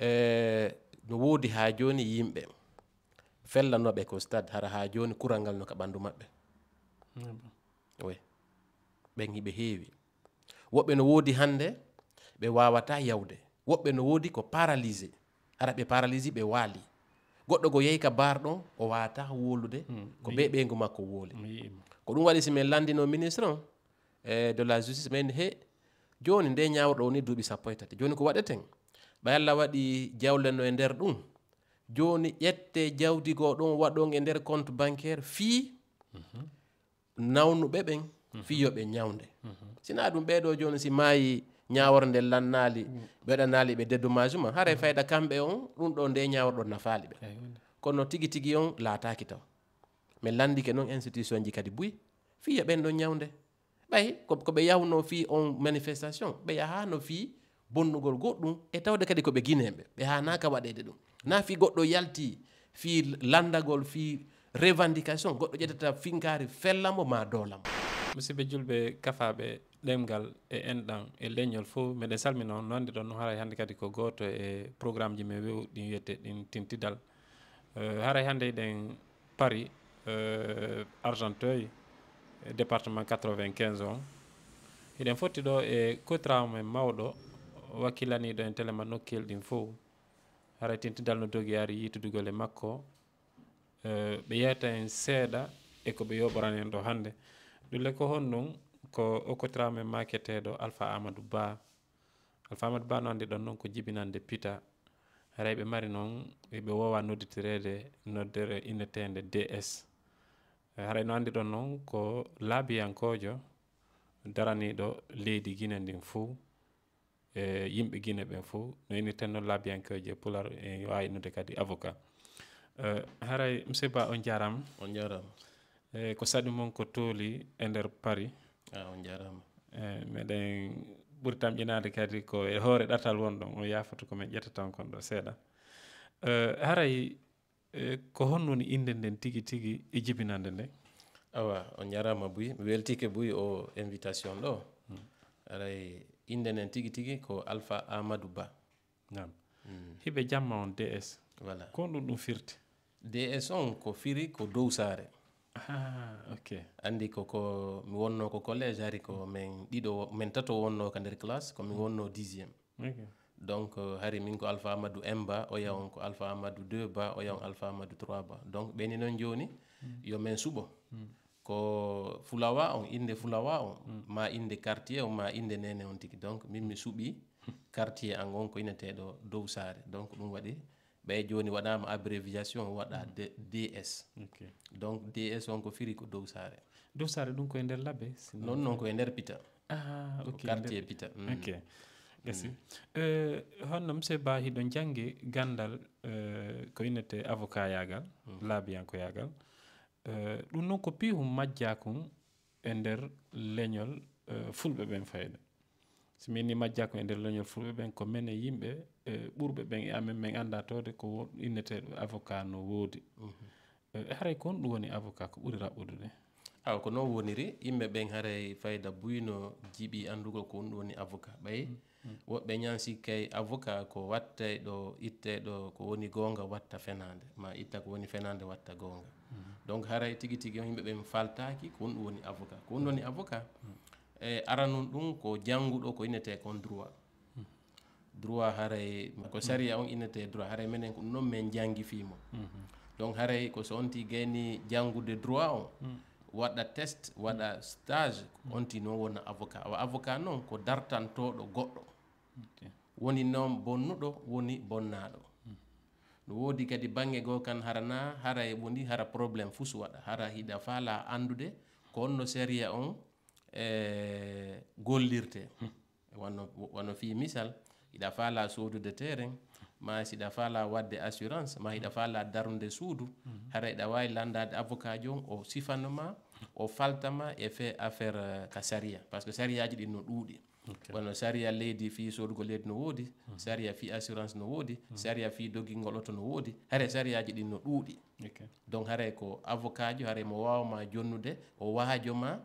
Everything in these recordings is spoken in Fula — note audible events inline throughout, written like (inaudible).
E, no woodi haa jooni yimɓe fellanoɓe ko stade hara haa jooni kural ngal no ka ɓanndu maɓɓe mm-hmm. oui ɓen hiɓe heewi woɓɓe no woodi hannde ɓe waawata yawde woɓɓe no woodi ko paralysé hara ɓe paralysi ɓe waali goɗɗo ko yehi ka baar ɗon o waata wolude mm, ko ɓe ɓeyngu makko wooli ko ɗum waɗi si min lanndino ministre on e de la justice ɓen he jooni nde ñaawro ɗo ni duuɓi sappo e tati jooni ko waɗeten ɓay allah waɗi jawleno e nder ɗum joni ƴette jawdigo ɗon waɗon e nder compte bancaire fii nawnuɓe ɓen fiyoɓe ñawde sina ɗum ɓeɗo joni si maayi ñawor nde lannali ɓeɗanali ɓe dédommage ma haara fayda kamɓe on ɗum ɗo nde ñawor ɗo nafali ɓe kono tigi tigi on laataki taw min landike noon institution ji kadi buyi fiyoɓen ɗon ñawde ɓay koɓe yawno fii on manifestation ɓe yahano fii bonnugol goɗɗum e tawde kadi ko ɓe guineɓe ɓe hanaka waɗede ɗum na fi goɗɗo yalti fi landagol fi revendication goɗɗo ƴettata finkari fellamo ma dowlamo musidɓe julɓe kafaɓe ɗemgal e enɗam e leñol fof meɗen salmina on nonde ɗon no haray hannde kadi ko goto e programme ji mi wew ɗin wiyete ɗin tintidal haray hannde eɗen paris argenteuil département 95 on eɗen fotti ɗo e cotrame mawɗo wakkillaniɗo eh, en telema nokkel ɗin fof tinti dal no dogi ari yitudugol e makko ɓe yeyata en seeɗa e ko ɓe yoɓoran en ɗo hannde ɗulle ko honɗum ko okkotoramen maketeɗo alpha amadou ba alpha amadou ba no andi ɗon noon ko jibinande pita haray ɓe mari noon ɓe wowa nodditirede noddere innetede ds eh, haray no andi ɗon noon ko laabiyankojo daraniɗo leydi guine ndin fuu Eh, yimɓe guine ɓen fof no innirtenno laabiyankoje pular e wawi kadi avocat haray monsieur ba on jarama on jarama e eh, ko saɗi mon ko tooli e nder paris a on jarama eyi eh, meɗen ɓuuri tamƴinade kadi ko e hoore ɗatal wonɗon o yafata komin ƴettatan kon ɗo seeɗa haray ko hon woni inde nden tigi tigi e jibinande nde awa on jarama buy mi weltike buy o invitation ɗo hmm. aray inde nden tigi tigi ko alpha amadou ba nam mm. hiɓe jamma on ds voilà kon ɗum ɗum firte ds on ko firi ko dow saare ok andi koko mi wonno ko collége ari ko min ɗiɗo min tato wonno ka nder classe ko min mm. wonno dixiéme donc euh, hari min ko alpha amadou m ba o yaw on ko alpha amadou deux ba o yaw on alpha amadou trois ba donc ɓeni noon joni mm. yomin suɓo ko fulawa on inde fulawa on mm. ma inde quartier on ma inde nene on tigi donc min mi suɓi quartier an on ko ineteɗo dow saare donc ɗum waɗi ɓay joni waɗama abréviation waɗa mm. ds okay. donc ds on ko firi ko dow saare dow saare ɗum koye nder labbe non non koye nder pita ah, okay, e quartier nder... pita mm. okay. gasi mm. uh, honno monsieur ba hiɗon jangge gandal uh, ko innete avocat yagal mm. laabiyankoyagal Eh, ɗum noon ko pihum majjakum e nder leñol eh, fulɓe ɓen fayida so minni majjakum e nder leñol fulɓe ɓen ko mene yimɓe e ɓurɓe ɓen e amen min annda tode ko inneteɗo avocat no woodi mhm. eh, haray ko hon ɗum woni avocat ko ɓuri raɓɓudude awa ko noon woniri yimɓe ɓen haray fayida buyno jiiɓi anndugol ko hon ɗum woni avocat ɓayi mm -hmm. woɓɓe ñansi kay avocat ko wattay e ɗo itteɗo ko woni gonga watta fenande ma itta ko woni fenande watta gonga donc haray tigi tigi yimɓe ɓe mi faltaki ko wonɗum woni avocat ko woni avocat e aranun ɗum ko janguɗo ko inete kon droit droit haray ko saria on inete droit haray menen ko non noon jangi fimo donc haray ko so onti gayni jangude droit on waɗa test waɗa stage onti noon wona avocat awa avocat noon ko dartantoɗo goɗɗo woni noon bonnuɗo woni bonnaɗo no woodi kadi bange goo kan harana hara e woni hara probléme fous waɗa hara hiɗa faala andude ko onno séria on e gollirte e wano wano fi misal hiɗa faala soodude terrain ma siɗa faala wadde assurance ma hiɗa faala darude suudu hara iɗa wawi landade avocat jo o sifanuma o faltama e fe affaire ka saria par ce que sariaji ɗi no ɗuuɗi wono okay. saria leydi fi sodugo leydi no woodi mm -hmm. saria fi assurance no woodi mm -hmm. saria fi doggingol oto no woodi hare saria ji ɗin no ɗuuɗi okay. donc hare ko avocatjo hare mo wawma jonnude o waajo ma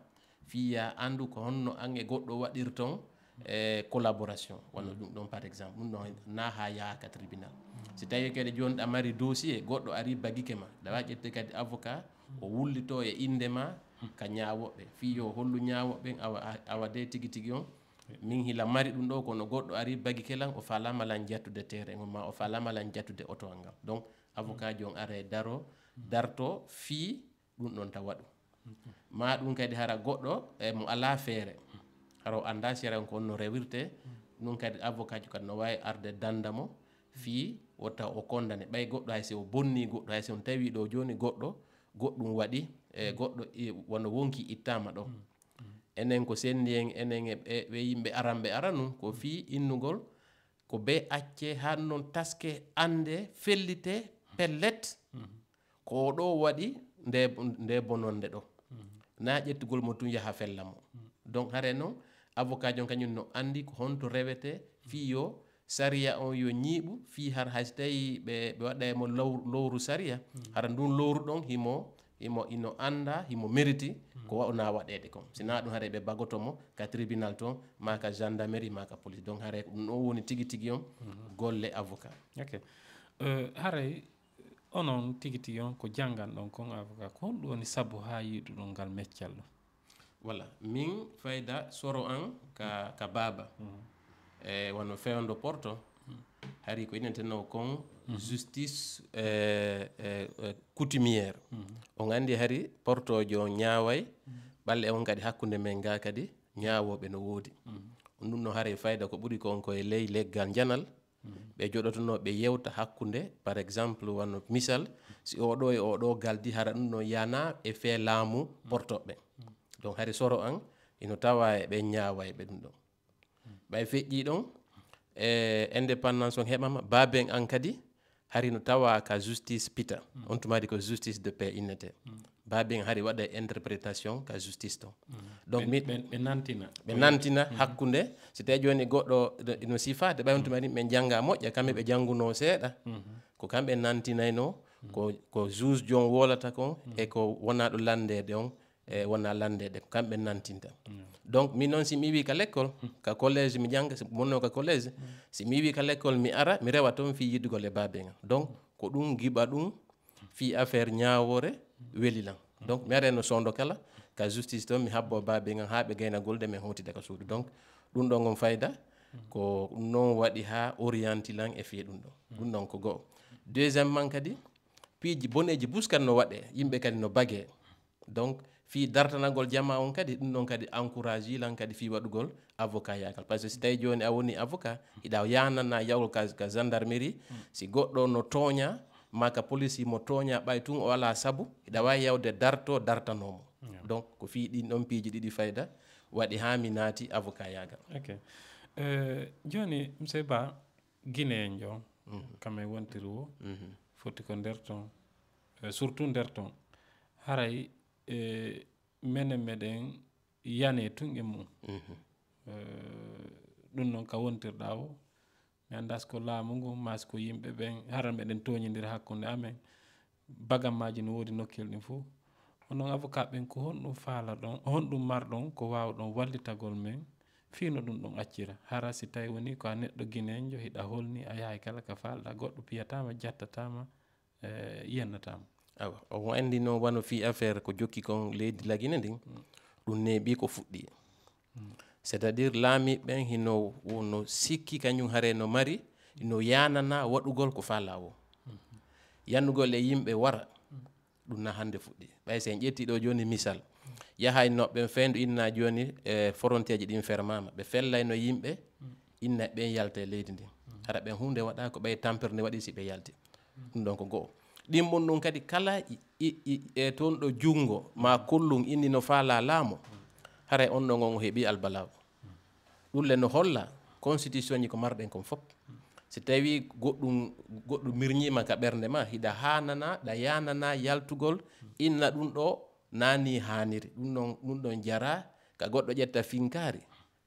fiya andu ko honno an e goɗɗo waɗir ton e collaboration wono ɗum ɗon par exemple ɗum ɗon na ha yaaka tribunal mm -hmm. si tawi kadi joni ɗa mari dossier goɗɗo ari baguike ma dawa ƴette kadi avocat o wullito e inde ma ka hmm. ñawoɓe fiyo hollu ñawoɓe awa awa de tigui tigui on mm -hmm. min hila mari ɗum ɗo kono goɗɗo ari bagi kelan o falama lan jattude terrain o ma o falama lan jattude otowal ngal donc avocat ji on ara e daro darto fii ɗum ɗon tawa ɗum ma ɗum kadi hara goɗɗo emo ala feere hara o anda sira ko onno rewirte ɗum kadi avocat ji kadi no wawi arde danda mo fii wotta o kondane ɓay goɗɗo hay si o bonni goɗɗo hay si on tawi ɗo joni goɗɗo goɗɗum waɗi e goɗɗo wono wonki ittama ɗo enen ko sendi en enen e, e, e yimɓe aran ɓe aranu ko fi innugol ko be acce han noon taske ande fellite pellet ko ɗo waɗi nde nde bononde ɗo na ƴettugol mo tun yaha fella mo donc hare noon avocat jon kañum no andi ko honto rewete fi yo saria on yo ñiiɓu fi har hay so tawi ɓe waɗa mo lowru saria hara ndun lowru ɗon himo imo ino anda himo mériti ko wawna waɗede kon sina ɗum haare ɓe bagoto mo ka tribunal to ma ka gendarmerie ma ka police donc haare ɗum ɗon woni tigui tigui on golle avocat ok eh, haray onon tigui tigui on ko janggan ɗon kon avocat ko honɗum woni saabu ha yiɗuɗon ngal meccal ɗum voilà min fayda soro an ka ka baaba mhm. e eh, wono fewndo porto hari ko innetenno kon justice eh, eh, eh, coutumiére mhm. on anndi hari portojo o ñaaway ɓalle on kadi hakkunde men ga kadi ñaawoɓe no woodi mhm. ɗum no hara fayida ko ɓuri kon koye ley leggal janal mhm. ɓe joɗotono ɓe yewta hakkunde par exemple wano misal si oɗo e oɗo galdi hara ɗum no yana e fe laamu portoɓe donc hari soro an ino tawa e ɓe ñaawa e ɓe ɗum ɗon ɓay feƴƴi ɗon e indépendance on heɓama baaben an kadi hari no tawa ka justice pita mm. on tumaadi ko justice de paix innete mm. baaben hari waɗa interprétation ka justice ton mm. donc miɓe nantina ɓe nantina hakkunde so tawi joni goɗɗo no sifaade ɓay on tumaadi ɓe jannga moƴƴa kamɓe ɓe jannguno seeɗa mm-hmm. ko kamɓe nantinayno ko ko juge jon wolata kon e ko wonaa ɗo landede on e eh, wona lande ɗe kamɓe nantinta mm. donc min noon si mi wi ka l' école mm. ka collége mi jangga si bonno ka collége mm. si mi wi ka l' école mi ara mi rewa toon fi yiddugol e babenga donc ko ɗum giɓa ɗum fi affaire ñawore welilan mm. donc mi areno sondo kala ka justice toon mi habbo babenga ha ɓe gaynagolde min hutide ka suudu donc ɗum ɗon on fayida mm. ko non waɗi ha orientilan e fiye ɗum ɗon mm. ɗum ɗon ko goo deuxièmement kadi piiji boneji buskat no waɗe yimɓe kadi no bague donc fi dartanagol jama on kadi ɗum ɗon kadi encourage ilan kadi fi waɗugol avocat yakal par ce que si tawi joni a woni avocat iɗa yananna yawol ka gendarmerie si goɗɗo no tooña maka police mo tooña ɓay tun o ala saabu iɗa wawi yawde darto dartanomo donc ko fi ɗin ɗon piiji ɗiɗi fayida waɗi ha mi naati avocat yagal ok eh, joni monsieur ba guine en jo mhm. kamɓe wontiri mhm. foti ko nder ton eh, surtout nder ton haray e mene meɗen yane tunge mum mhm. e, ɗum noon ka wontirɗa o mi andas ko laamu ngu mas ko yimɓe ɓen haran meɗen toñidir hakkude amen bagammaji no wodi nokkel ɗin fo onoon avocat ɓen ko honɗum faala ɗon honɗum marɗon ko wawɗon wallitagol men fino ɗum ɗon accira hara si tawi woni ko a neɗɗo guinenjo hiɗa holni a yahay kala ka faalɗa goɗɗo piyatama jattatama yiyannatama e uh, awa omo anndino wano fi affaire ko jokki kon leydi lagine ndin ɗum neeɓi ko fuɗɗi c'est à dire laami ɓen hino no sikki kañum hare no mari ino yanana waɗugol ko falawo yannugol e yimɓe wara ɗum na hannde fuɗɗi ɓay so en ƴetti ɗo jooni misal yaha noɓɓen feyndu inna jooni e frontiére ji ɗin fermama ɓe fellayno yimɓe inna ɓen yalta e leydi ndin hara ɓen hunde waɗa ko ɓay tampere nde waɗi si ɓe yalti ɗum ɗon ko goo ɗin ɓon ɗon kadi kala e toon do jungo ma kulung innino faala lamo haray on ɗon on o heɓi albalaw ɗulle no holla constitution ji ko marɗen kon fof si tawi goɗɗum goɗɗo mirñima ka ɓernde ma hiɗa hanana ɗa yanana yaltugol inna dun do nani haniri dun ɗon dun ɗon jara ka goɗɗo ƴetta finkari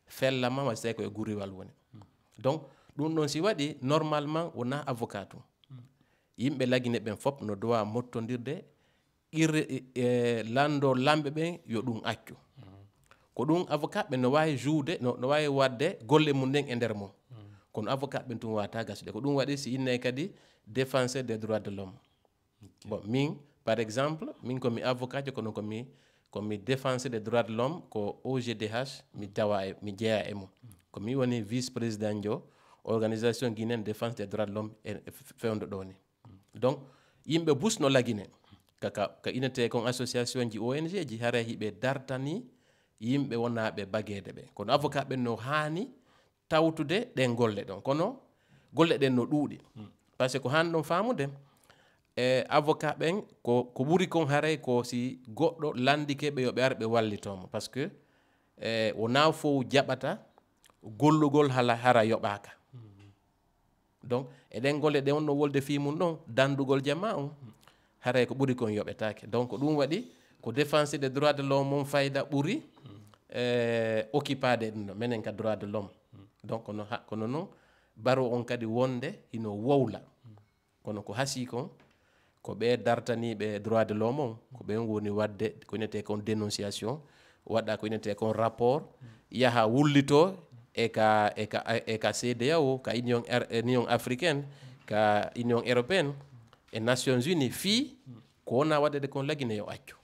fellama ma so e guri guriwal woni donc dun ɗon si wadi normalement wona avocat yimɓe lagine ɓen fof no dowa mottodirde qirre e, e lando lamɓe ɓen yo ɗum accu ko ɗum avocat ɓe no wawi juwde no wawi wadde golle mum nden e nder mum kono avocat ɓen tum wata gasude ko ɗum waɗi si innayi kadi défenseur des droits de l'homme bon min par exemple min komi avocat jo kono komi komi défenseur des droits de l'homme ko ogdh mi tawa e, mi jeeya e mum komi woni vice président jo organisation guinéen défense des droits de l'homme e, e fewdo ɗo ni donc yimɓe bus no lagine kaka ka inete kon association ji ong ji hare hiɓe dartani yimɓe wonaɓe bagede ɓe kono avocat ɓe no hani tawtude ɗen golle ɗon kono golle ɗen no ɗuuɗi hmm. par ce que ko hani ɗon famude e eh, avocat ɓen ko ko ɓuri kon haray ko si goɗɗo landike ɓe yoɓe ar ɓe wallitomo par ce que e eh, wona fo jaɓata gollugol hala hara yoɓaka donc eɗen golle ɗe wonno wolde fi mum ɗon dandugol gol on haray e ko ɓuri kon yoɓetake donc ɗum waɗi ko défense de droit de l'homme mum fayida ɓuri occuper occupade ɗum ɗo minen ka droit de l'homme donc kono kono noon baro on kadi wonde hino wowla kono ko hasi kon ko ɓe dartaniɓe droit de l'homme on ko ɓen woni wadde ko inete kon dénonciation waɗa ko inete kon rapport yaha wullito eka eka eka CEDEAO ka Union eh, Union Africaine ka Union Européenne e eh, Nations Unies fi ko wona de kon lagine yo accu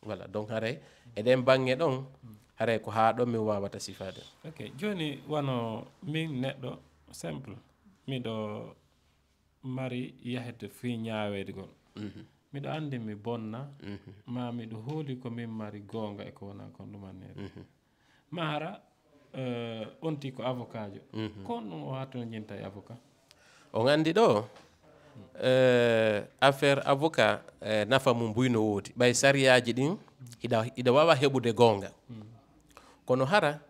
voilà donc haray eɗen bangé ɗon haray ko ha do mi wawata sifade ok joni wono min neɗɗo simple miɗo mari yahete fi ñawedgol mhm. miɗo andi mi bonna mhm. ma miɗo hooli ko min mari goonga e ko wona kon ɗumannere mhm. ma Eh, on ti ko avocat jo mhm. ko on ɗum o hattono jenta e avocat o anndi ɗo eh, affaire avocat eh, nafa mum mbuyno woodi ɓay sariyaji ɗin hiɗa hiɗa wawa heɓude goonga mm. kono hara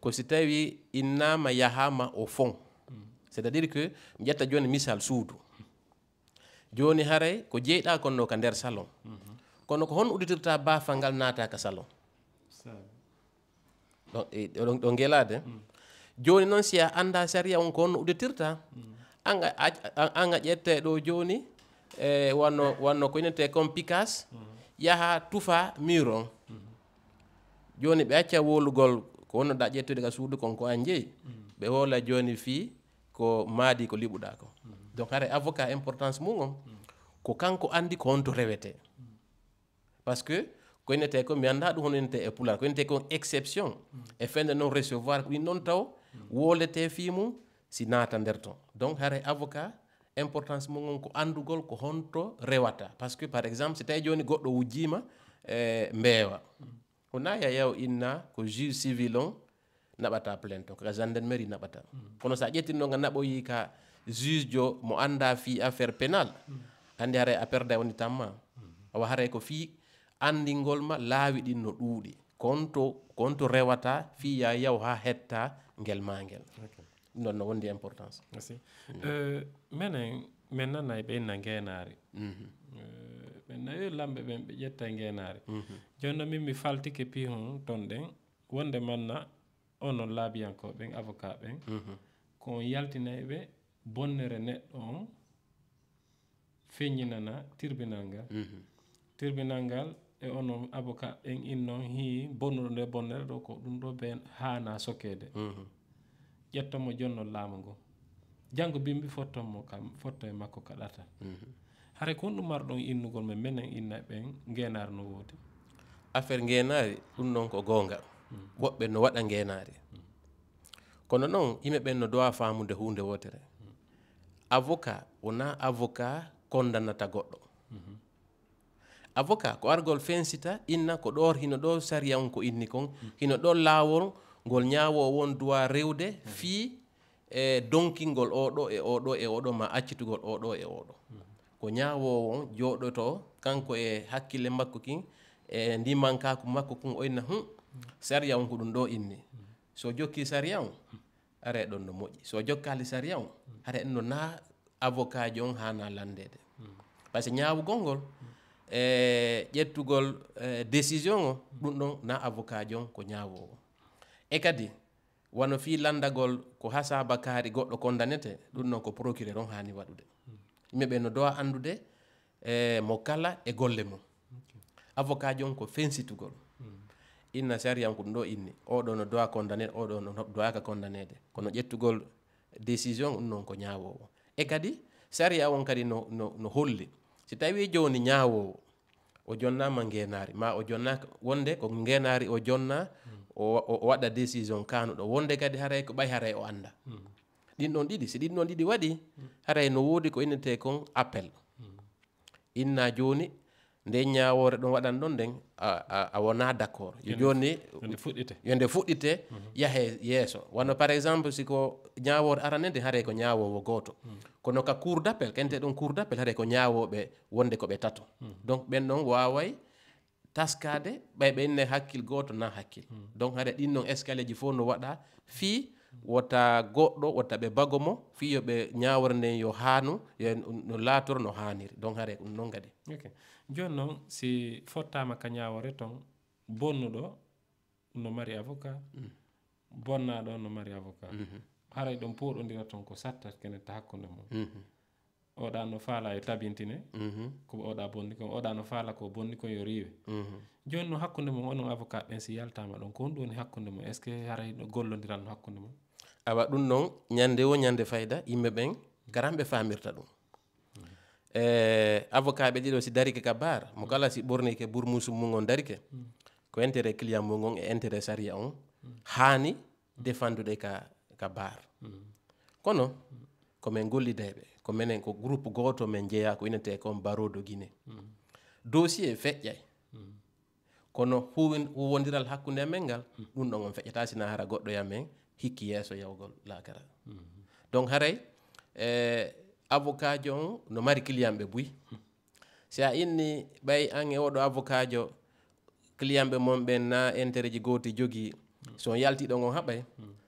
ko si tawi innama yahama o fon mm. c'est à dire que mi ƴetta joni misal suudu joni haray ko jeyɗa konno ka nder salon mm-hmm. kono ko hon udditirta baafal ngal naataka salon oɗon ɗon eh, gelade hmm. joni non si anda saria on kon ude tirta. Hmm. Anga, anga jette do joni e eh, wanno wanno ko inete kom picas hmm. yaha tufa miro. on joni acha acca wolugol ko da ƴettude ka suudu kon ko anje, be wola joni fi ko maadi ko liɓuɗa ko donc hara avocat importance mungo, ko kanko andi ko to rewete paske ko ene tawi mi annda ɗum hono ene tawi e pulan ko ene tawi kon exception e fende non recevoir ɗin noon taw wolete fi mum si naata nder ton donc hare avocat importance mugon ko andugol ko honto rewata par ce que par exemple so tawi joni goɗɗo wujjima e mbeewa wona yayaw inna ko juge civil on naɓata plainte on kaka gendarmerie naɓata kono sa ƴettinno nga naɓoyi ka juge jo mo anda fi affaire pénal hande hare a perda woni tamma awa hare ko fi anndingol ma laawi ɗin no ɗuuɗi konto konto rewata fiya yaw ha hetta ngel ma ngel ɗum ɗon no wondi importance minen eh, min nanayi ɓe inna ngeenaari min mhm. eh, nawi lamɓe ɓen ɓe ƴetta ngeenaari mhm. jooni noon min mi faltike pi hon ton ɗen wonde manna onon laabiyankoɓen avocat ben mhm. ko on yaltinayi ɓe bonnere neɗɗo on feññinana tribunal ngal tribunal ngal e onon avocat ɓen innon hii bonnuɗo nde bonnere ɗo ko ɗum ɗo ɓen haana sokede mhm. ƴettonmo jonnon laamu ngo janngo bimbi fottonmo kam fotto e makko kaɗata mhm. hara ko honɗum marɗon innugol men minen inna ɓen ngeenaare no woodi affaire ngeenaari ɗum noon ko goonga mm. woɓɓe no waɗa ngeenaari mm. kono noon yimɓe ɓen no dowa faamude hunde wootere mm. avocat wona avocat condannata goɗɗo mm-hmm. avocat ko argol fensita inna ko ɗor hino ɗo sariyan ko inni kon hino ɗo lawol ngol ñawo won dowit rewde fii e donkingol oɗo e oɗo e oɗo ma accitugol oɗo e oɗo ko ñawowo joɗoto kanko e hakkille makko kin e ndimankako makko kon o inna hum saria on ko ɗum ɗo inni so jokki saria on are ɗon no moƴƴi so jokkali saria on are no na avocat jo on hana landede par ce que ñawugol ngol e eh, ƴettugol eh, décision o ɗum ɗon na avocat jon ko ñaawowo e kadi wono fi landagol ko hasaba kaari goɗɗo condanete ɗum ɗon ko procureur on hani waɗude yimɓe ɓe no dowa andude e eh, mo kala e golle mum avocat jon ko fensitugol inna sariyam ko ɗum ɗo inni oɗo no dowa condanede oɗo no dowaka condanede kono ƴettugol décision ɗum ɗon ko ñaawowo e kadi sariya on kadi no no holli no si tawi joni ñawowo o jonnama ngenari ma o jonnaka wonde ko ngenari o jonna o waɗa décision kanuɗo wonde kadi haray ko ɓay haray o anda ɗin ɗon ɗiɗi si ɗin ɗon ɗiɗi waɗi haray no wodi ko innete kon appel mm. inna joni nde ñawore ɗon waɗan ɗon nden a wona d' accord yo jooni yonde fuɗɗite yahe yeeso wano par exemple siko ñaawoor arande nde hare ko ñaawowo gooto hmm. kono ka cour d' appel kente ɗum cour d' appel hare ko ñaawooɓe wonde ko ɓe tato hmm. donc ɓen noon waaway taskaade ɓay ɓenne hakkil gooto na hakkil hmm. donc hare ɗin noon escalier ji fof no waɗa fii wota goɗɗo wota ɓe bago mo fiyo ɓe ñawore nden yo haanu yo no laatoro no haaniri donc hare ɗum noon gadi joni noon si fottama ka ñawore ton bonnuɗo no mari avocat mm-hmm. bonnaɗo no mari avocat mm-hmm. haray ɗon poɗodira ton ko sattat kenetta hakkunde mum mm-hmm. oɗa no faala e tabintine ko oɗa bonni kon oɗa no faala ko bonni kon yo riiwe joni noon hakkunde mum onon avocat ɗen si yaltama ɗon ko honɗum woni hakkunde mum est ce que haray ɗo gollodiran no hakkunde mum awa ɗum noon ñande o ñande fayida yimɓe ɓen garan ɓe famirta ɗum e avocat ɓe ɗiɗo si darike ka bar mo kala si ɓorneyke bour musu mugon darike ko intérêt client mugon e intérêt saria on hani défendude ka ka bar kono komin gollideɓe ko minen ko groupe goto min jeeya ko inete kon barau de guinée dossier e feƴƴay kono huwwodiral hakkude amen ngal ɗum ɗon on feƴƴata sina hara goɗɗo yamen e hikki yesso yawgol lakara donc haray e eh, avocat jo on no mari client ɓe bui si a inni ɓay ange wodo oɗo avocat jo client ɓe mon ɓen na intérêt ji gooti jogii so on yaltiɗo on haɓay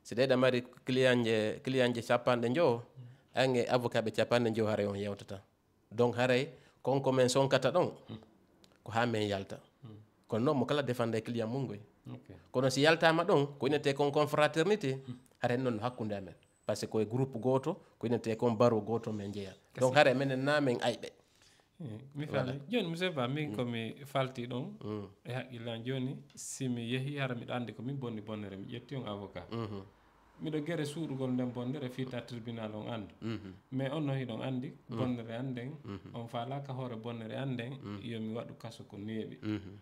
so ɗeɗa mari client je client je capanɗe jowo ange avocat ɓe capanɗe jowo hare on yewtata donc kon konko men sonkata ɗon ko ha men yalta kono noon mo kala defanda e client mum goy kono si yaltama ɗon ko inete kon confraternité hare non hakkude amen parce que koye groupe goto ko te ko baro goto men jeya donc men na men aybe mi faami mm. joni monsieur ba min komi falti ɗon mm. e haqqillan joni simi yeehi hara miɗa andi ko min bonni bonnere mi ƴetti on avocat mm-hmm. miɗo gere suuɗugol nden bonnere fiita tribunal on andu mais on no hiɗon andi bonnere annden on falaka hoore bonnere annden mm. yomi waɗu kaso ko neeɓi mm-hmm.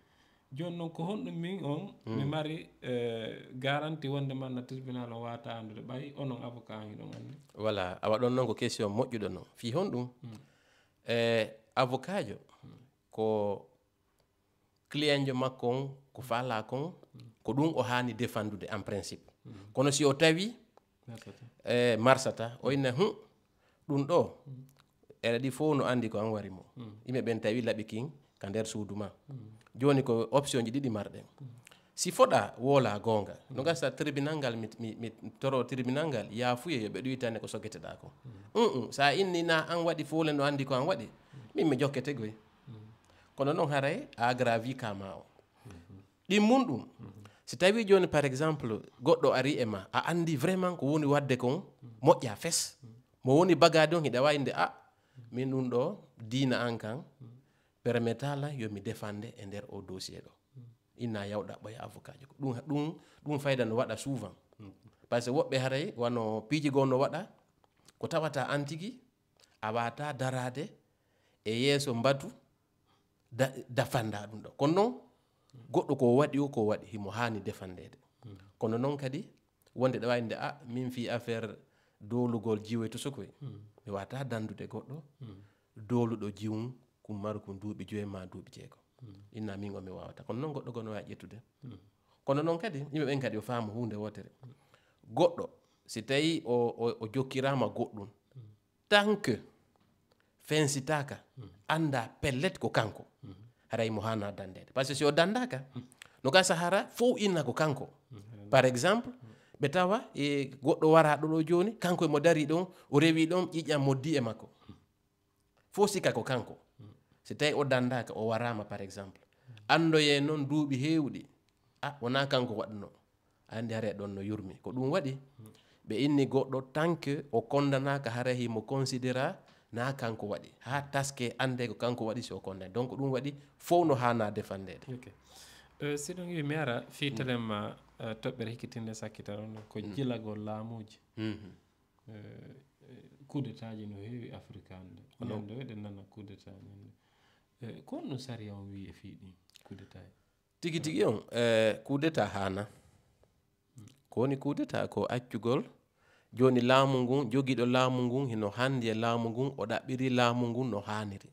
joni noon ko honɗum min on mm. mi hmm. mari uh, garanti wonde man no tribunal o wata andude ɓay onon avocat an hiɗon andi voilà a waɗon noon ko question moƴƴuɗo noon fi honɗum hmm. e mm. eh, avocat jo mm. ko client jo makko on ko fala kon mm. ko ɗum o hani défendude en principe mm. kono si o tawi e eh, marsata o inna hu hm, ɗum ɗo hmm. ere ɗi fof no andi ko an warimo mm. yimɓe ɓen tawi laɓi kin ka nder suudu ma mm. ni ko option ji ɗiɗi marɗen si foɗa wola gonga no gasa tribunal ngal mi toro tribunal ngal yo ɓe ɗoyitande ko sokketeɗa ko um sa innina an waɗi fole no andi ko an waɗi min mi jokkete goy kono noon haray a aggravi kama o ɗimmum ɗum si tawi joni par exemple goɗɗo ari e ma a andi vraiment ko woni wadde kon moƴƴa fes mo woni bagade on hiɗa wawi nde a min ɗum ɗo diina an kan permettala yo mi défende e nder o dossier ɗo inna yawɗa ɓoya avocat ji ko ɗum ɗum ɗum fayda no waɗa souvent par ce que woɓɓe haray wano piijigoo no waɗa ko tawata an tigui a wata darade e yeeso mbatu dafanda ɗum ɗo kono noon goɗɗo ko waɗi o ko waɗi himo hani défendede kono noon kadi wonde ɗa wawi nde a ah, min fi affaire dowlugol jiwoy to sokoy mi wata dandude goɗɗo hmm. dowluɗo jiwum ko marko duuɓi joyi ma duuɓi jeegom inna min omi wawata kono noon goɗɗo gono wawi ƴettude mm. kono noon kadi yimɓe ɓen kadi o faamu hunde wotere mm. goɗɗo si tawi o, o, o jokkirama goɗɗum mm. tant que fensitaka anda pellet ko kanko haray mo hana dandede par ce que si o dandaka no ka sahara fof inna ko kanko par exemple ɓe tawa e goɗɗo wara ɗo joni kanko emo dari ɗon o rewi ɗon ƴiƴam moddi e makko fof sika ko kanko si tawi o dandaka o warama par exemple andoye noon duuɓi heewɗi a wona kanko waɗno andi hare ɗon no yurmi ko ɗum waɗi ɓe inni goɗɗo tant que o kondanaka hara himo considéra na kanko waɗi ha taske ande ko kanko waɗi si o konda donc ɗum waɗi fof no hana defandede euh, siɗon iwi mi ara fi mm. telema euh, toɓɓere hikkitinde sakkita on ko mm. jilago laamuji coup d'état ji no heewi africa ande onande eɗen nana coup d'état ñande Eh, kono sariya o fiiɗi kudeta tigi tigi on kudeta haana kowoni kudeta ko accugol joni laamu ngun jogiɗo laamu ngun hino hanndi e laamu ngun o ɗaɓɓiri laamu ngun no haaniri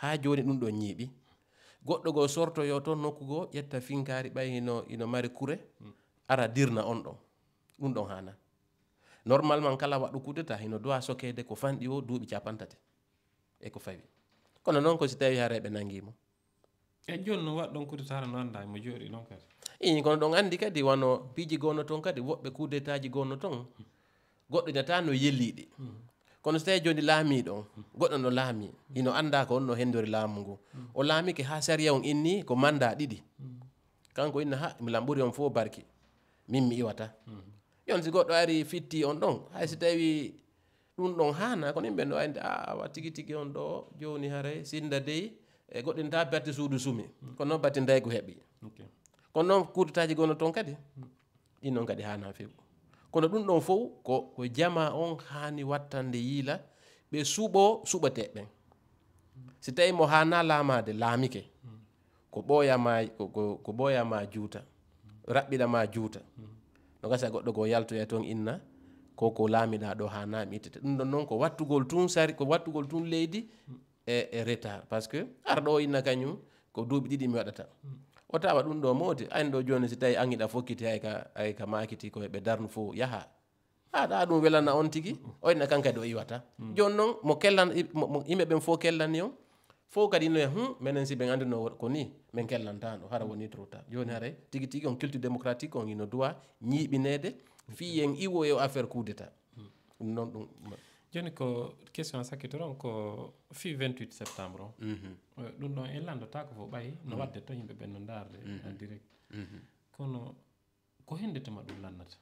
ha joni ɗum ɗon ñiiɓi goɗɗo go sortoyo toon nokkugo ƴetta finkaari ɓay hino ino mari kure ara dirna on ɗon ɗum ɗon haana normalement kala waɗo kudeta hino dowa sokede ko fanɗi o duuɓi capantati e ko fawi kono noon ko si tawi hareɓe nangimo eyi joni no waɗɗon kudeta hara no annda e mo jooɗi noon kadi i kono ɗon anndi kadi wano piiji goono toon kadi woɓɓe kudetaji goono toon goɗɗo nata no yelliɗi kono so tawi joni laami ɗon goɗɗo no laami ino annda ko on no henndori laamu ngu o laamike ha sariya on inni ko manda ɗiɗi kanko inna ha milan ɓuri on fof barki min mi iwata yon si goɗɗo ari fitti on ɗon hay so tawi ɗum ɗon hana kono yimɓe no andi awa tigui tigui on ɗo joni haaray sinda dey e goɗɗin ta berte suudu suumi kono noon batte daygu heeɓi kono noon kudataji gono toon kadi ɗin noon kadi hana few kono ɗum ɗon fof ko ko jama on hani wattande yiila ɓe suuɓo suuɓateɓen si tawi mo hana laamade laamike ko ɓoyama ko ɓoyama juuta raɓɓiɗama juuta no gasa goɗɗo go yaltoya toon inna koko eh, eh, ko laamiɗa ɗo ha naamitete ɗum ɗon noon ko wattugol tun sari ko wattugol tun leydi e e retard par ce que arɗo inna kañum ko duuɓi ɗiɗi mi waɗata o tawa ɗum ɗo mawti an ɗo joni si tawi angiɗa fokkiti hay ka hay ka makiti ko ɓe darnu fo yaha aɗa ɗum welana on tigi o inna kan kadi o iwata joni noon mo kellan yimɓe ɓen fo kellani on fo kadi ino hum minen si ɓen andino ko ni min kellantano hara woni trop tard joni haara tigi tigi on culture démocratique on ino duwa ñiiɓinede fii en iwo e affaire coup d' état mhm. euh, ɗum noon ɗum joni ko question sakkito ɗon ko fi 28 septembre o ɗum ɗon en landota ko fof ɓayi no mhm. wadde to yimɓe ɓen no darde mhm. en direct kono ko hendetema ɗum lannata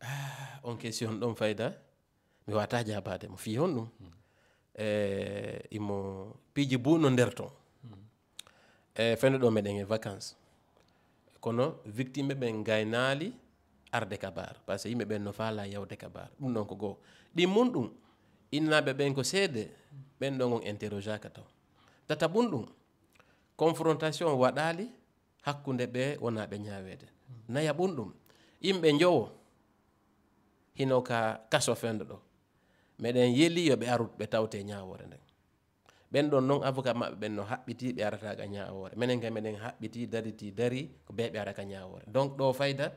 ah, on question ɗon fayda mi wata jabade mo fi hon ɗum e eh, imo piiji buu no nder ton e eh, fende ɗo meɗen e vacance kono victime ɓen gaynaali arde kabar par ya ce ben yimɓe ɓen no faala yawde kabar ɗum ɗon ko go ɗimmum ɗum innaɓe ben ko seede ɓen ɗon on interrogeaka taw tata bun confrontation waɗali hakkunde ɓe wona ɓe ñawede naya ɓun ɗum yimɓe jowo hino ka kaso fendo do meɗen yeli be arut ɓe tawte ñawore nden ben ɗon noon avocat maɓɓe ɓen no haɓɓiti ɓe arata ka ñawore minen kay meɗen haɓɓiti dariti dari ko be ɓe ara ka ñawore donc ɗo fayda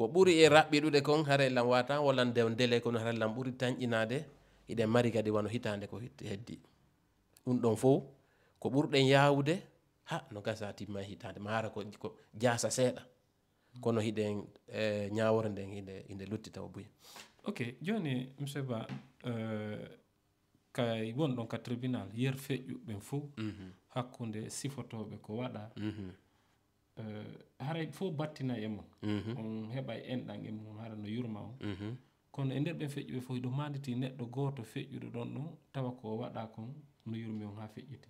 ko ɓuri e raɓɓiɗude kon harellam wata walla nde ndele kono harellam ɓuri tañƴinade iɗen mari kadi wano hitande ko heddi ɗum ɗon fo ko ɓurɗen yawde ha no gasa timma e hitande mahara ko jasa seeɗa kono hiɗen e ñawore nden hide inde lutti taw buya ok joni monsieur ba e, kay won ɗon ka tribunal yer feƴƴuɓen fo mhm. hakkude sifotoɓe ko waɗa mhm. Eh, haray fof battina e mon mhm. on heɓa e enɗan e mum hara no yurma o mhm. kono e nder ɓen feƴƴu ɓe fof ɗo e manditi neɗɗo goto feƴƴuɗo ɗon ɗum tawa ko waɗa kon no yurmi on ha feƴƴiti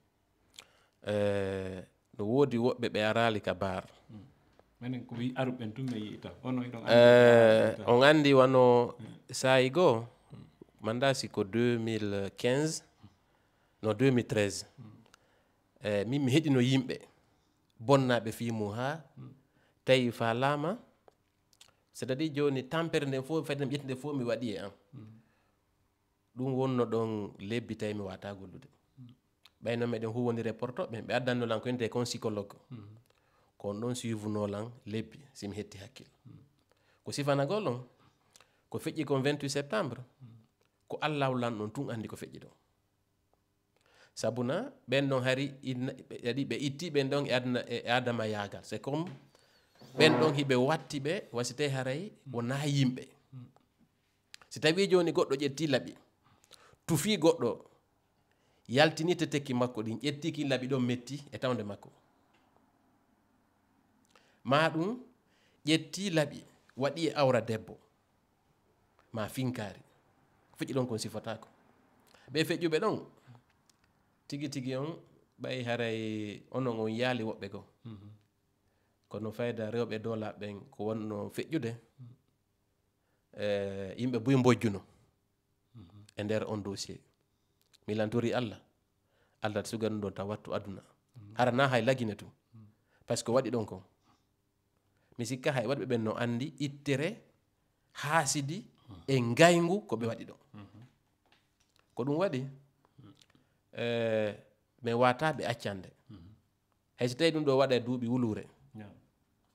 eh, no woodi woɓɓe ɓe arali ka bar manen mm. ko wi aruɓen tun mi e yiita ono e ɗon eh, on andi wano mm. sayi goo mm. mandasi ko 2015 no 2013 min mi heɗino yimɓe bonnaɓe fimu ha tawi fa à à dire joni tampere nden fof fadi ɗem mi wadi e wonno don lebbi wata gollude pas meɗen huwondire porto ɓen ɓe addannolan ko ente kon psychologue kono ɗon suivnolan lebbi simi hetti hakkille ko sifana ko ko 28 septembre ko ne non tun andi ko sabuna ɓen ɗon hari aɗi ɓe itti ɓen ɗon e adama yagal c'est comme ɓen ɗon hiɓe watti ɓe wasite haray wona yimɓe si tawi joni goɗɗo ƴetti laɓi tufi goɗɗo yaltini te tekki makko ɗin ƴetti kin laɓi ɗon metti e tawde makko ma ɗum ƴetti laɓi waɗi e awra debbo ma finkari feƴi ɗon kon sifatako ɓe feƴuɓe ɗon tigi tigi on ɓay haray e onon on yaali woɓɓe goo mhm. kono fayda rewɓe dolaɓ ɓen ko wonno feƴƴude e, yimɓe buy bojjuno mhm. e nder on dossier milantori allah allah suganuɗo ta wattu aduna mhm. harana hay lagine to par ce que waɗi ɗon ko mi sikka hay waɗɓe ɓen no anndi ittere haasidi e ngaygu ko ɓe waɗi ɗon ko ɗum waɗi Eh, min wataɓe accande hayso tawi ɗum ɗo waɗa e duuɓi wulure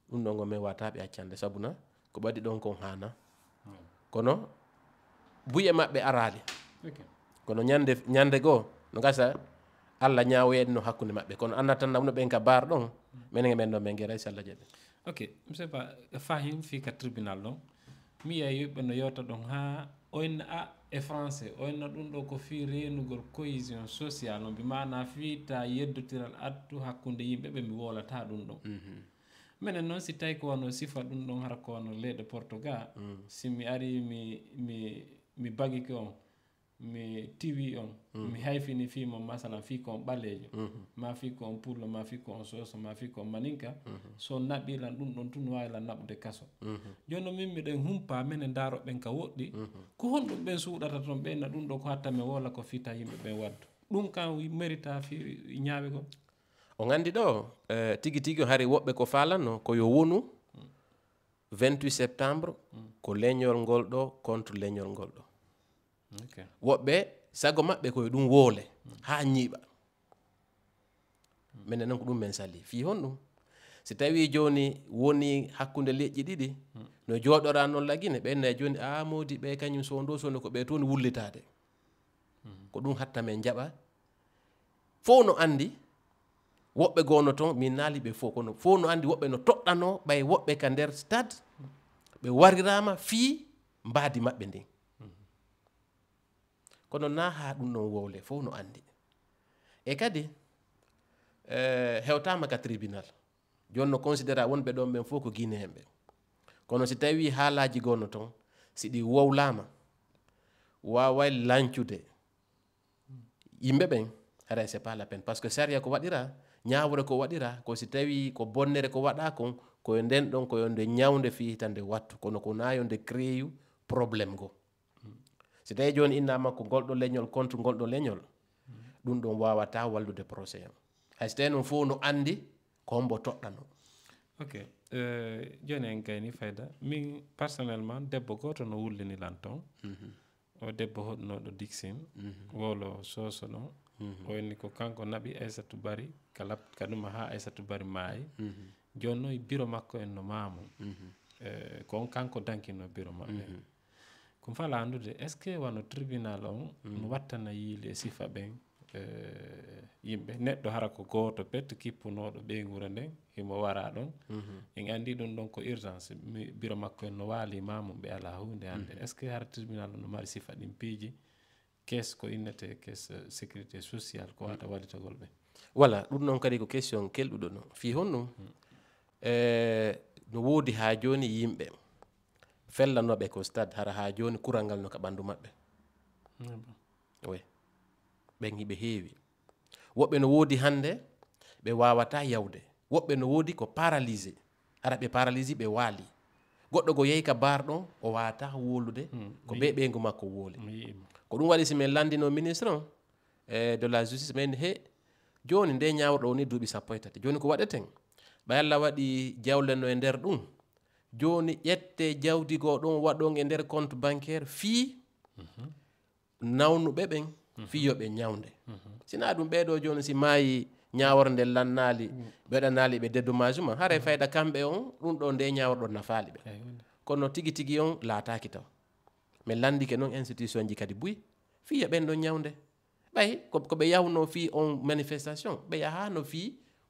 ɗum ɗon go min wataɓe accande sabuna ko ɓaɗi ɗon kon hana kono buye maɓɓe arali kono nyande nyande go no gasa allah ñawoyeɗe no hakkude be. kono annat tan namno ɓen ka bar ɗon minen e men ɗon men gueray sallah ok fahim fi ka tribunal ɗon mi yiya yimɓe no ha o inna a e français o inna ɗum ɗo ko fi renugol cohésion social no mbimana fiita yeddotiral attu hakkude yimɓe ɓe mi wolata ɗum ɗon minen mhm. noon si tawi ko wano sifa ɗum ɗon har ko wano leyɗe portugal mm. simi ari mi mi mi bagiki on mi tiwi on mm. mi hayfini fimo masana fi kon ɓaleejo mm -hmm. ma fi kon pullo ma fi kon soso ma fi kon maninka mm -hmm. so naɓilan ɗum ɗon tun wawilan naɓude kaso mm -hmm. joni min miɗen humpa minen daroɓen ka woɗɗi mm -hmm. ko honɗum ɓen suuɗata toon ɓenna ɗum ɗo ko hatta mi wola ko fita yimɓe ɓen waddu ɗum kan merita fi ñaawi gon o gandi ɗo uh, eh, tigi tigi o hari woɓɓe ko falanno ko yo wonu mm. 28 septembre mm. ko leñol ngol ɗo contre leñol ngol ɗo woɓɓe sago maɓɓe koye ɗum woole haa ñiiɓa minen noon ko ɗum men salli fii hon ɗum si tawi joni woni hakkunde leƴƴi ɗiɗi no jooɗora noon lagine ɓenna joni a modi ɓe kañum sondo sondo ko ɓe to ni wullitade ko ɗum hatta men jaɓa fof no andi woɓɓe gono ton min naali ɓe fof kono fof no andi woɓɓe no toɗɗano ɓay woɓɓe ka nder stade ɓe warirama fii mbaadi maɓɓe ndin kono na ha ɗum noon wowle fof no anndi e kadi e, hewtama ka tribunal jonno considéra wonɓe ɗon ɓen fof ko guine hen ɓe kono si tawi haalaji gonno toon si ɗi wowlama waway lancude yimɓe ɓen ara c'est pas la peine par ce que saria ko waɗira ñawre ko waɗira ko si tawi ko bonnere ko waɗa kon koye nden ɗon koyo nde ñawde fi tan nde wattu kono ko nayo nde créeyu probléme goo si tawi joni innama ko golɗo leñol contre golɗo leñol ɗum ɗon wawata wallude procé am hay so tawi noon fof no andi ko hombo toɗɗano ok eh, joni en gayni fayda min personnellement debbo goto no wullini lanton mhm. o debbo hoɗunoɗo dixin mhm. wolo soso ɗon mhm. o enni ko kanko naɓi aissatou bari kala kaɗuma ha aissatou bari maayi joni noon bureau makko en no maamo eh, ko on kanko dankino bureau maɓɓe ko fala andude est ce que wano tribunal on mm. no wattana yiile sifa ɓen eh, yimɓe neɗɗo hara ko gooto pet kippunoɗo ɓeygura nden himo wara ɗon mhm. en anndi ɗum ɗon ko urgence bureau makko en no waali mamum ɓe ala hunde hannde mm. est ce que hara tribunal no mari sifa ɗin piiji kes ko innete kes eh, sécurité sociale ko mm. wata walitogol ɓe voilà ɗum noon kadi ko question kelɗuɗo no fi hon ɗum eh, no woodi haa jooni yimɓe fellanoɓe ko stade hara ha joni kural ngal no ka ɓandu maɓɓe mm-hmm. oui ɓen hiɓe heewi woɓɓe no woodi hannde ɓe wawata yawde woɓɓe no woodi ko paralysé ara ɓe paralysé ɓe waali goɗɗo ko yeyi ka bar ɗon o wawata wolude mm, ko ɓe ɓeygu makko wooli ko ɗum waɗi si min landino ministre on e de la justice men he joni nde ñawrɗo o ni duuɓi sappo e tati joni ko waɗeten ɓa allah waɗi jawlenno e nder ɗum joni ƴette jawdigo ɗon waɗon e nder compte bancaire fii nawnuɓe ɓen fiyoɓe ñawde sina ɗum ɓeɗo joni si maayi ñawor nde lannali ɓe waɗanali ɓe dédommagement haara fayda kamɓe on ɗum ɗo nde ñawor ɗo nafali ɓe kono tigi tigi on laataki taw min landike noon institution ji kadi buyi fiyo ɓen ɗon ñawde ɓay koɓe yawno fi on manifestation ɓe yahano fi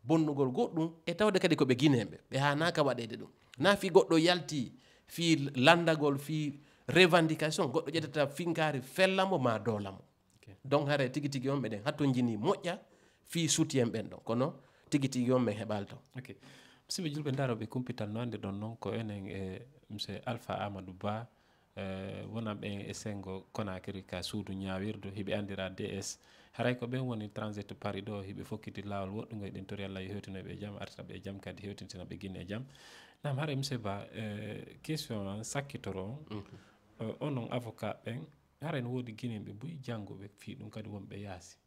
bonnugol goɗɗum e tawde kadi koɓe guine ɓe ɓe hanaka waɗede ɗum nafi goɗɗo yalti fi landagol fi revendication goɗɗo ƴettata finkari fellamo ma dolamo donc haare tigi tigi on ɓeɗen hatto jini moƴƴa fi soutien ɓen ɗon kono tigi tigi on ɓen heɓal to msimi julɓe daroɓe cumpital no ande ɗon noon ko enen e monsieur alpha amadou ba e wonan ɓen e sengo conakiri ka suudu ñawirdu heɓe andira ds haray ko ɓen woni transit paris ɗo heɓe fokkidi lawol woɗɗugo eɗen tori allah yo hewtinoɓe jaam artiraɓe e, e jaam e kadi hewtintinaɓe guinne e jaam nam haɗa monsieur ba e eh, question an eh, sakkitoro on mhm. eh, onon avocat ben hara en woodi guinen ɓe boyi janngoɓe fii ɗum kadi wonɓe yaasi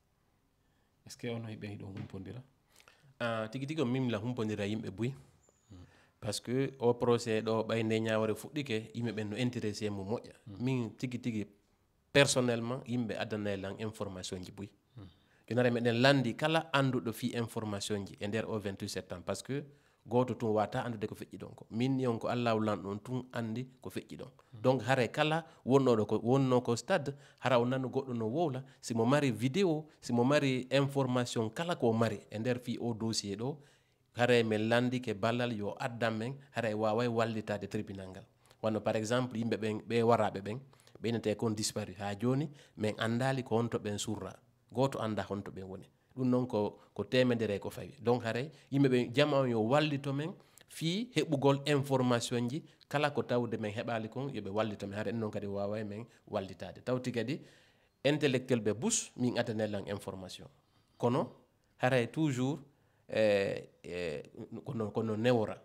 est ce que onon ɓen hiɗon ah tigi tigi mim la humpodira yimɓe boyi parce que que procès do bay ɓayde nyaware fuɗɗike yimɓe ben no intéressé mo moƴƴa min mm. tigi tigi personnellement yimɓe addanalan information ji boyi jonare mm. meɗen landi kala do fi information ji e der au 28 septembre parce que goto tun wata andude ko feƴƴi ɗon ko min ni on ko allah wulan ɗon tun andi ko feƴƴi ɗon donc hare kala wonnoɗo ko wonno ko stade hara o nanu goɗɗo no wowla simo mari vidéo simo mari information kala ko mari e nder fi o dossier ɗo hare min landike ballal yo addan men hara waway wallitade tribunal ngal wanno par exemple yimɓe ɓen ɓe waraɓe ɓen ɓeynete kon disparu ha joni min andali ko honto ɓen surra goto anda honto ɓen woni ɗum noon ko temedere e ko fawi donc haray yimɓe ɓe jama on yo wallito men fii heɓugol information ji kala ko tawde men heɓali kon yoɓe wallito men hara en noon kadi wawa men wallitade tawti kadi intellectuel ɓe bus min adanellan information kono haray toujours e, e, kono kono newora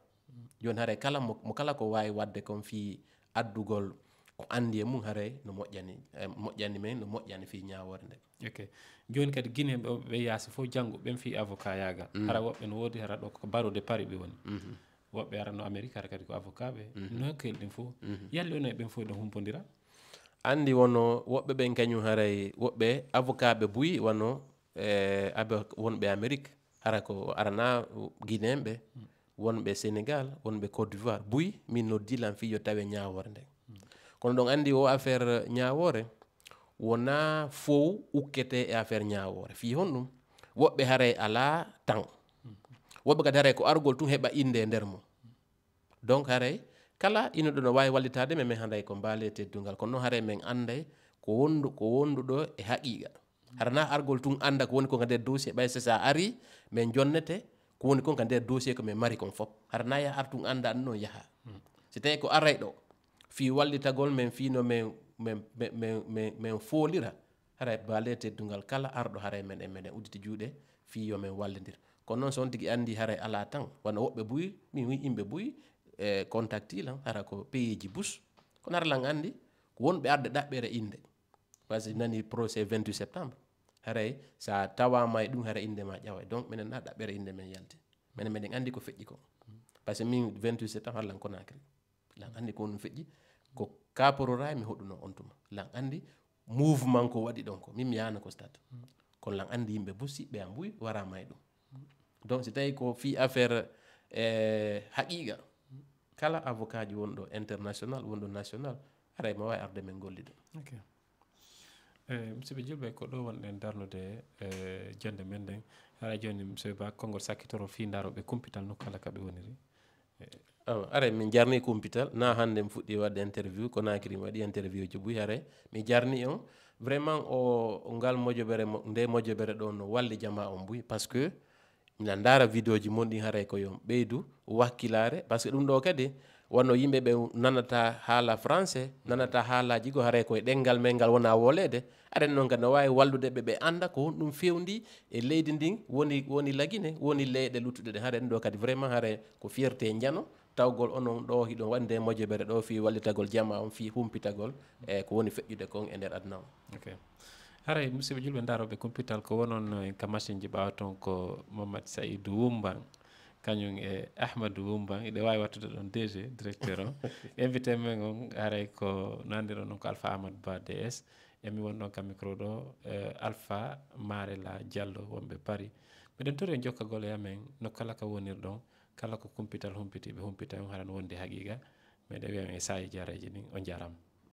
joni haray kala mo kala ko wawi wadde kon fii addugol ko anndi e mum haray no moƴƴani eh, moƴƴani men no moƴƴani fii ñaawore nde ok jooni kadi guine ɓe yaasi fof janngo ɓen fii avocat yaaga mm. hara woɓɓe no woodi hara ɗo ko barode pari ɓe woni mm-hmm. woɓɓe arano amérique hara kadi ko avocat ɓe mm-hmm. nokkel ɗin fof mm-hmm. yalli ono e ɓen fof ɗo humpondira anndi wono woɓɓe ɓen kañum haray e woɓɓe avocat ɓe buyi wono e wonɓe amérique hara ko arana guinen ɓe mm. wonɓe sénégal wonɓe côte d'ivoire buyi min noddilan fii yo tawe ñaawore nde kono ɗon anndi o affaire ñaawoore wona fow ukkete e affaire ñaawoore fii hon ɗum woɓɓe hare alaa tan woɓɓe kadi haray ko argol tun heɓa innde e ndeer mum donc haray kala ino ɗo no waawi wallitaade men min hannday ko mbaale teddungal kono noon hare men annday ko wonndu ko wonnduɗo e haqiiqa harana argol tun annda ko woni ko ka ndeer dossier ɓay sosa arii min jonnete ko woni kon ka ndeer dossier ko min mari kon fof harana yaha artun anndaɗ noon yaha hmm. si tawi ko aray ɗoo fi wallitagol men fino men men men men men foolira haray baale dungal kala ardo haray men e meɗen udditi juuɗe fi yo men wallidir kono noon son on tigi anndi haray ala tan wona woɓɓe buyi min wi yimɓe buyi e contacti lan hara ko pays ji bus kono hara lan anndi won be arde ɗaɓɓere innde par ce que nani procès 28 septembre haray so a tawama e ɗum hara innde ma ƴawa e donc minen na ɗaɓɓere inde men yalti minen meɗen anndi ko feƴƴi ko par ce que min 28 septembre lan konacri lan anndi ko won ɗum ko kaporora mi hoɗuno on tuma lan andi mouvement ko waɗi ɗon ko min mi yahana ko stade kono lan andi yimɓe bo siɓɓe am wara warama e ɗum donc so tawi ko fi affaire e eh, haqiqa kala avocat ji wonɗo international wonɗo national ara ma wawi arde men golli ɗum eh, musidɓe julɓe ko ɗo wonɗen darnude eh, jonde men nden ara joni monsieur ba konngol sakkitoro fi daroɓe kumpital nokku kala kaɓe woniri awa ara min jarni kumpital na hande mi fuɗɗi wadde interview ko nakiri mi waɗi interview ji ɓuy are mi jarni on vraiment o ngal mojoɓere nde mojoɓere ɗo no walli jama on buy par ce que mina ndara vidéo ji monɗi hara ko yo ɓeydu wakkilare par ce que ɗum ɗo kadi wonno yimɓe ɓe nanata haala français nanata haalaji go hara koye ɗengal men ngal wona wolede aren noon ga no wawi wallude ɓe ɓe anda ko honɗum fewndi e leydi ndin woni woni laguine woni leyɗe luttuɗe ɗe haren ɗo kadi vraiment hara ko fierté e jano tawgol onon ɗo hiɗon wande mojobere ɗo fi wallitagol jama on fi humpitagol e ko woni feƴƴude kon e nder adna o haray musidɓe julɓe daroɓe compital ko wonon en ka machine ji ɓawa toon ko mamadi saidou wumban kañum e ahmadou wumban iɗe wawi wattude ɗon dg directeur o (laughs) invité men on haray ko nandiɗo noon ko alpha amadou ba ds emi won ɗon ka micro ɗo e alpha maarela diallo wonɓe paris mbiɗen tori en jokkagole amen no kala ka wonir ɗon kala ko kumpital humpiti ɓe humpita hum haran wonde haqiqa meɗe wiyam e saahi jaareji ɗin o jarama